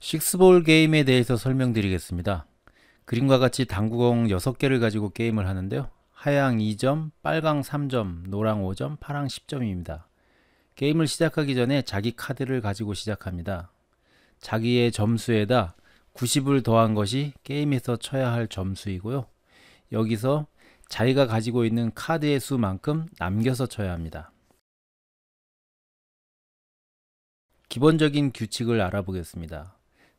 식스볼 게임에 대해서 설명드리겠습니다. 그림과 같이 당구공 6개를 가지고 게임을 하는데요. 하양 2점, 빨강 3점, 노랑 5점, 파랑 10점입니다. 게임을 시작하기 전에 자기 카드를 가지고 시작합니다. 자기의 점수에다 90을 더한 것이 게임에서 쳐야 할 점수이고요. 여기서 자기가 가지고 있는 카드의 수만큼 남겨서 쳐야 합니다. 기본적인 규칙을 알아보겠습니다.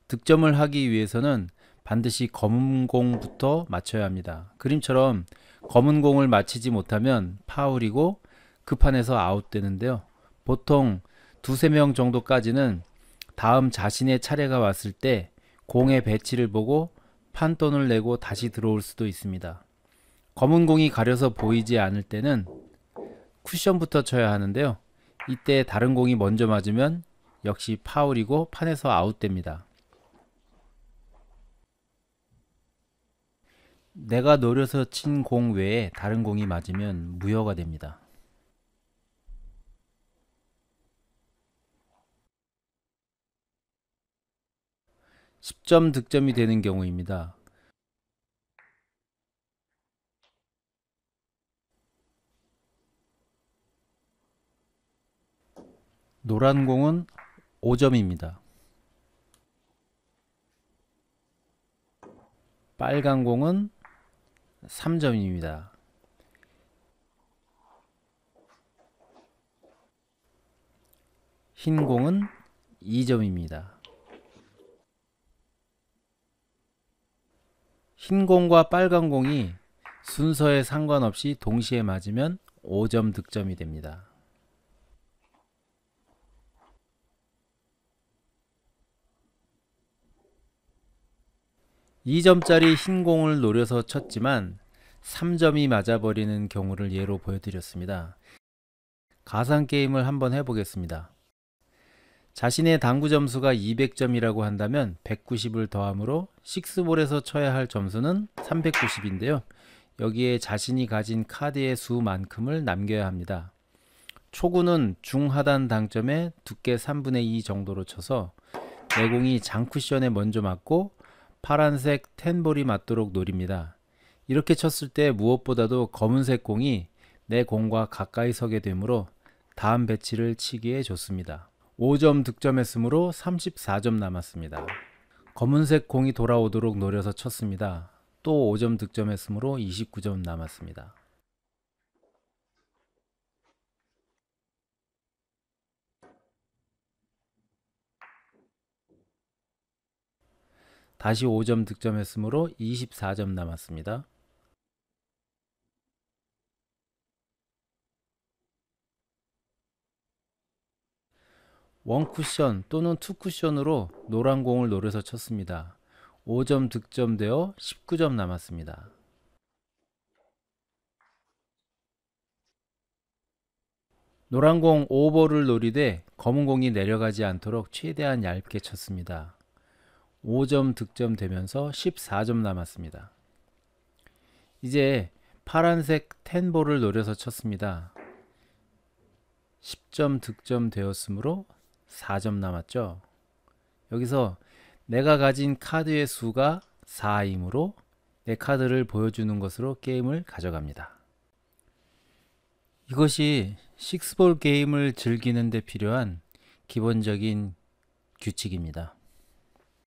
득점을 하기 위해서는 반드시 검은 공부터 맞춰야 합니다. 그림처럼 검은 공을 맞히지 못하면 파울이고 그 판에서 아웃되는데요. 보통 두세 명 정도까지는 다음 자신의 차례가 왔을 때 공의 배치를 보고 판돈을 내고 다시 들어올 수도 있습니다. 검은 공이 가려서 보이지 않을 때는 쿠션부터 쳐야 하는데요. 이때 다른 공이 먼저 맞으면 역시 파울이고 판에서 아웃됩니다. 내가 노려서 친 공 외에 다른 공이 맞으면 무효가 됩니다. 1 0점 득점이 되는 경우입니다. 노란 공은 5점입니다. 빨간 공은 3점입니다. 흰 공은 2점입니다. 흰 공과 빨간 공이 순서에 상관없이 동시에 맞으면 5점 득점이 됩니다. 2점짜리 흰 공을 노려서 쳤지만 3점이 맞아버리는 경우를 예로 보여드렸습니다. 가상 게임을 한번 해보겠습니다. 자신의 당구 점수가 200점이라고 한다면 190을 더함으로 6볼에서 쳐야 할 점수는 390인데요. 여기에 자신이 가진 카드의 수만큼을 남겨야 합니다. 초구는 중하단 당점에 두께 3분의 2 정도로 쳐서 내공이 장쿠션에 먼저 맞고 파란색 텐볼이 맞도록 노립니다. 이렇게 쳤을 때 무엇보다도 검은색 공이 내 공과 가까이 서게 되므로 다음 배치를 치기에 좋습니다. 5점 득점했으므로 34점 남았습니다. 검은색 공이 돌아오도록 노려서 쳤습니다. 또 5점 득점했으므로 29점 남았습니다. 다시 5점 득점했으므로 24점 남았습니다. 원쿠션 또는 투쿠션으로 노란 공을 노려서 쳤습니다. 5점 득점되어 19점 남았습니다. 노란 공 오버를 노리되 검은 공이 내려가지 않도록 최대한 얇게 쳤습니다. 5점 득점되면서 14점 남았습니다. 이제 파란색 텐볼을 노려서 쳤습니다. 10점 득점되었으므로 4점 남았죠. 여기서 내가 가진 카드의 수가 4이므로 내 카드를 보여주는 것으로 게임을 가져갑니다. 이것이 식스볼 게임을 즐기는 데 필요한 기본적인 규칙입니다.